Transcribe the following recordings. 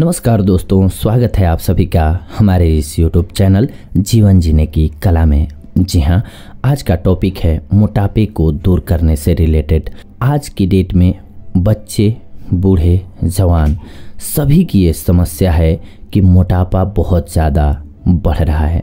नमस्कार दोस्तों स्वागत है आप सभी का हमारे इस यूट्यूब चैनल जीवन जीने की कला में जी हाँ आज का टॉपिक है मोटापे को दूर करने से रिलेटेड आज की डेट में बच्चे बूढ़े जवान सभी की ये समस्या है कि मोटापा बहुत ज़्यादा बढ़ रहा है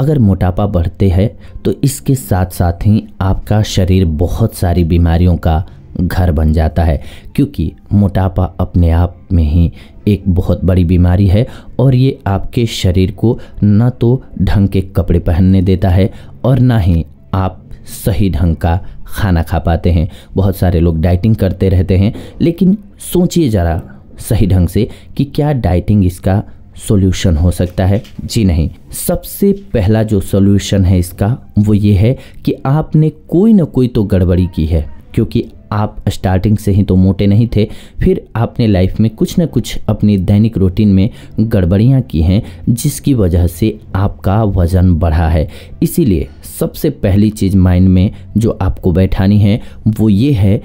अगर मोटापा बढ़ते हैं तो इसके साथ साथ ही आपका शरीर बहुत सारी बीमारियों का घर बन जाता है क्योंकि मोटापा अपने आप में ही एक बहुत बड़ी बीमारी है और ये आपके शरीर को न तो ढंग के कपड़े पहनने देता है और ना ही आप सही ढंग का खाना खा पाते हैं बहुत सारे लोग डाइटिंग करते रहते हैं लेकिन सोचिए ज़रा सही ढंग से कि क्या डाइटिंग इसका सॉल्यूशन हो सकता है जी नहीं सबसे पहला जो सॉल्यूशन है इसका वो ये है कि आपने कोई ना कोई तो गड़बड़ी की है क्योंकि आप स्टार्टिंग से ही तो मोटे नहीं थे फिर आपने लाइफ में कुछ ना कुछ अपनी दैनिक रूटीन में गड़बड़ियाँ की हैं जिसकी वजह से आपका वज़न बढ़ा है इसीलिए सबसे पहली चीज़ माइंड में जो आपको बैठानी है वो ये है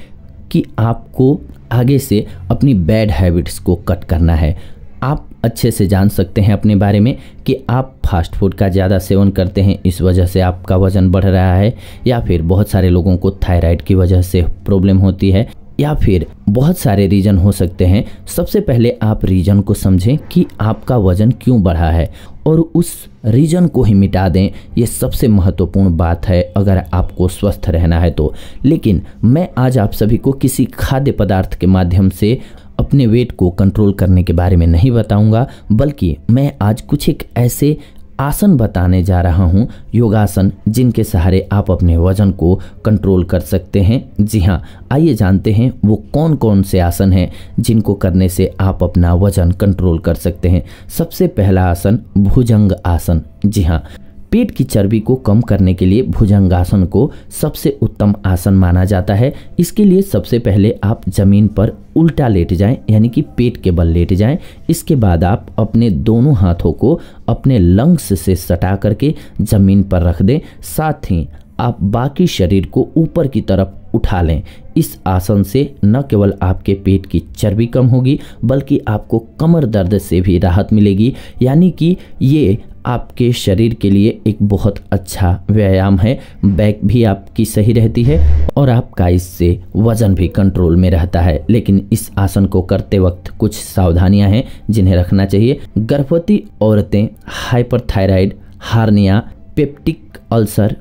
कि आपको आगे से अपनी बैड हैबिट्स को कट करना है आप अच्छे से जान सकते हैं अपने बारे में कि आप फास्ट फूड का ज़्यादा सेवन करते हैं इस वजह से आपका वज़न बढ़ रहा है या फिर बहुत सारे लोगों को थायराइड की वजह से प्रॉब्लम होती है या फिर बहुत सारे रीजन हो सकते हैं सबसे पहले आप रीजन को समझें कि आपका वज़न क्यों बढ़ा है और उस रीजन को ही मिटा दें ये सबसे महत्वपूर्ण बात है अगर आपको स्वस्थ रहना है तो लेकिन मैं आज आप सभी को किसी खाद्य पदार्थ के माध्यम से अपने वेट को कंट्रोल करने के बारे में नहीं बताऊंगा बल्कि मैं आज कुछ एक ऐसे आसन बताने जा रहा हूँ योगासन जिनके सहारे आप अपने वजन को कंट्रोल कर सकते हैं जी हाँ आइए जानते हैं वो कौन कौन से आसन हैं जिनको करने से आप अपना वजन कंट्रोल कर सकते हैं सबसे पहला आसन भुजंग आसन जी हाँ पेट की चर्बी को कम करने के लिए भुजंगासन को सबसे उत्तम आसन माना जाता है इसके लिए सबसे पहले आप ज़मीन पर उल्टा लेट जाएं यानी कि पेट के बल लेट जाएं इसके बाद आप अपने दोनों हाथों को अपने लंग्स से सटा करके ज़मीन पर रख दें साथ ही आप बाकी शरीर को ऊपर की तरफ उठा लें इस आसन से न केवल आपके पेट की चर्बी कम होगी बल्कि आपको कमर दर्द से भी राहत मिलेगी यानी कि ये आपके शरीर के लिए एक बहुत अच्छा व्यायाम है बैक भी आपकी सही रहती है और आपका इससे वजन भी कंट्रोल में रहता है लेकिन इस आसन को करते वक्त कुछ सावधानियां हैं जिन्हें रखना चाहिए गर्भवती औरतें हाइपरथायराइड हार्निया पेप्टिक अल्सर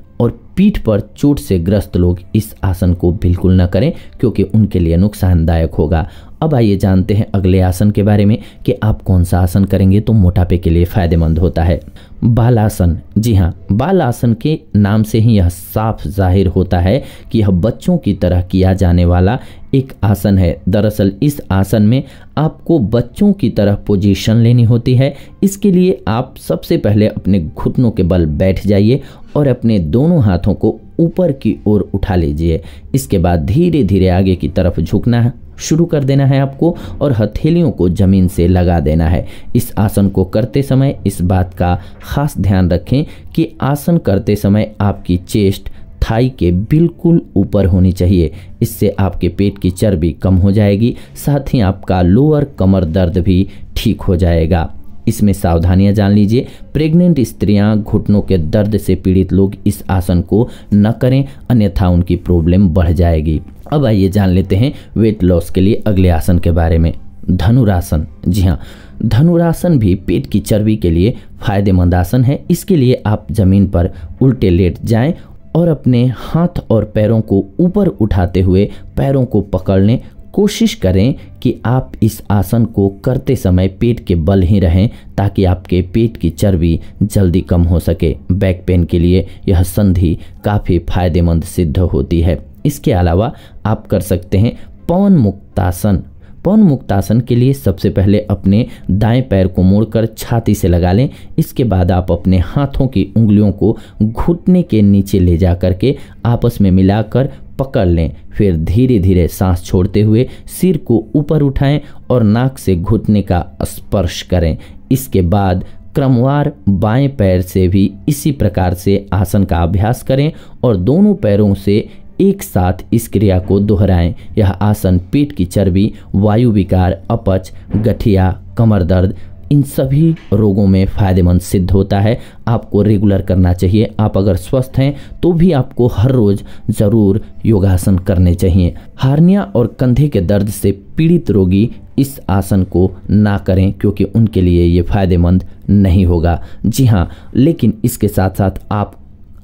पीठ पर चोट से ग्रस्त लोग इस आसन को बिल्कुल न करें क्योंकि उनके लिए नुकसानदायक होगा अब आइए जानते हैं अगले आसन के बारे में कि आप कौन सा आसन करेंगे तो मोटापे के लिए फ़ायदेमंद होता है बालासन जी हाँ बालासन के नाम से ही यह साफ जाहिर होता है कि यह बच्चों की तरह किया जाने वाला एक आसन है दरअसल इस आसन में आपको बच्चों की तरह पोजीशन लेनी होती है इसके लिए आप सबसे पहले अपने घुटनों के बल बैठ जाइए और अपने दोनों हाथों को ऊपर की ओर उठा लीजिए इसके बाद धीरे धीरे आगे की तरफ झुकना है शुरू कर देना है आपको और हथेलियों को ज़मीन से लगा देना है इस आसन को करते समय इस बात का खास ध्यान रखें कि आसन करते समय आपकी चेस्ट थाई के बिल्कुल ऊपर होनी चाहिए इससे आपके पेट की चर्बी कम हो जाएगी साथ ही आपका लोअर कमर दर्द भी ठीक हो जाएगा इसमें सावधानियां जान लीजिए प्रेग्नेंट स्त्रियां घुटनों के दर्द से पीड़ित लोग इस आसन को न करें अन्यथा उनकी प्रॉब्लम बढ़ जाएगी अब आइए जान लेते हैं वेट लॉस के लिए अगले आसन के बारे में धनुरासन जी हाँ धनुरासन भी पेट की चर्बी के लिए फायदेमंद आसन है इसके लिए आप ज़मीन पर उल्टे लेट जाएं और अपने हाथ और पैरों को ऊपर उठाते हुए पैरों को पकड़ने कोशिश करें कि आप इस आसन को करते समय पेट के बल ही रहें ताकि आपके पेट की चर्बी जल्दी कम हो सके बैक पेन के लिए यह संधि काफ़ी फायदेमंद सिद्ध होती है इसके अलावा आप कर सकते हैं पवन मुक्तासन पौन मुक्तासन के लिए सबसे पहले अपने दाएं पैर को मोड़कर छाती से लगा लें इसके बाद आप अपने हाथों की उंगलियों को घुटने के नीचे ले जा करके आपस में मिलाकर पकड़ लें फिर धीरे धीरे सांस छोड़ते हुए सिर को ऊपर उठाएं और नाक से घुटने का स्पर्श करें इसके बाद क्रमवार बाएं पैर से भी इसी प्रकार से आसन का अभ्यास करें और दोनों पैरों से एक साथ इस क्रिया को दोहराएं यह आसन पेट की चर्बी वायु विकार अपच गठिया कमर दर्द इन सभी रोगों में फ़ायदेमंद सिद्ध होता है आपको रेगुलर करना चाहिए आप अगर स्वस्थ हैं तो भी आपको हर रोज़ ज़रूर योगासन करने चाहिए हार्निया और कंधे के दर्द से पीड़ित रोगी इस आसन को ना करें क्योंकि उनके लिए ये फ़ायदेमंद नहीं होगा जी हाँ लेकिन इसके साथ साथ आप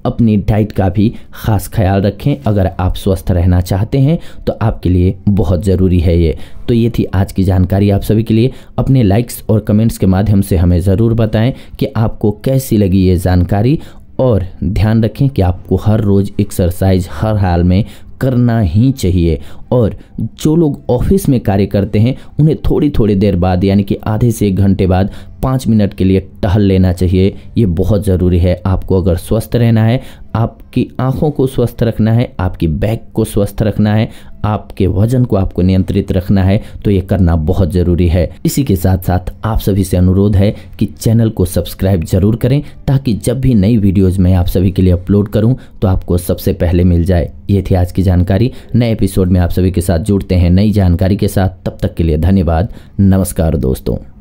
अपनी डाइट का भी ख़ास ख्याल रखें अगर आप स्वस्थ रहना चाहते हैं तो आपके लिए बहुत ज़रूरी है ये तो ये थी आज की जानकारी आप सभी के लिए अपने लाइक्स और कमेंट्स के माध्यम से हमें ज़रूर बताएं कि आपको कैसी लगी ये जानकारी और ध्यान रखें कि आपको हर रोज़ एक्सरसाइज हर हाल में करना ही चाहिए और जो लोग ऑफिस में कार्य करते हैं उन्हें थोड़ी थोड़ी देर बाद यानी कि आधे से एक घंटे बाद पाँच मिनट के लिए टहल लेना चाहिए ये बहुत ज़रूरी है आपको अगर स्वस्थ रहना है आपकी आँखों को स्वस्थ रखना है आपकी बैक को स्वस्थ रखना है आपके वजन को आपको नियंत्रित रखना है तो ये करना बहुत ज़रूरी है इसी के साथ साथ आप सभी से अनुरोध है कि चैनल को सब्सक्राइब जरूर करें ताकि जब भी नई वीडियोज़ मैं आप सभी के लिए अपलोड करूँ तो आपको सबसे पहले मिल जाए ये थी आज की जानकारी नए एपिसोड में आप सभी के साथ जुड़ते हैं नई जानकारी के साथ तब तक के लिए धन्यवाद नमस्कार दोस्तों